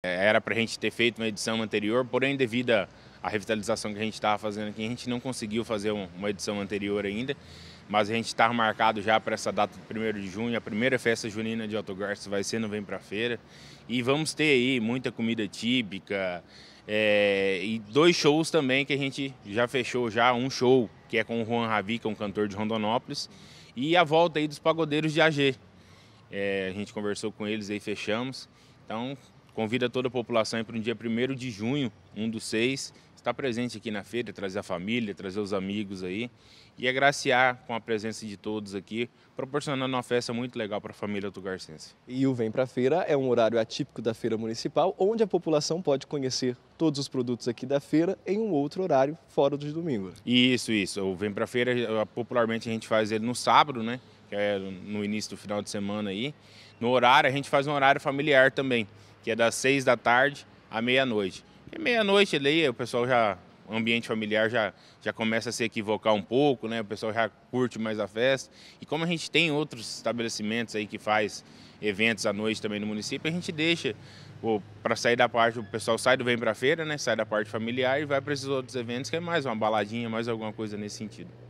É, era para a gente ter feito uma edição anterior, porém devido à revitalização que a gente estava fazendo aqui, a gente não conseguiu fazer uma edição anterior ainda, mas a gente está marcado já para essa data de 1 de junho, a primeira festa junina de Alto Garças vai ser no Vem Pra Feira, e vamos ter aí muita comida típica, é, e dois shows também que a gente já fechou já, um show que é com o Juan Ravi, que é um cantor de Rondonópolis, e a volta aí dos pagodeiros de AG. É, a gente conversou com eles aí, fechamos. Então, Convida toda a população para o dia 1 de junho, um dos seis, estar presente aqui na feira, trazer a família, trazer os amigos aí e agraciar com a presença de todos aqui, proporcionando uma festa muito legal para a família tugarcense. E o Vem para a Feira é um horário atípico da feira municipal, onde a população pode conhecer todos os produtos aqui da feira em um outro horário fora dos domingos. Isso, isso. O Vem para a Feira, eh, popularmente a gente faz ele no sábado, né? que é no início do final de semana aí. No horário, a gente faz um horário familiar também, que é das seis da tarde à meia-noite. E meia-noite ali, o pessoal já. O ambiente familiar já, já começa a se equivocar um pouco, né? O pessoal já curte mais a festa. E como a gente tem outros estabelecimentos aí que faz eventos à noite também no município, a gente deixa para sair da parte, o pessoal sai do Vem para Feira, né? Sai da parte familiar e vai para esses outros eventos, que é mais uma baladinha, mais alguma coisa nesse sentido.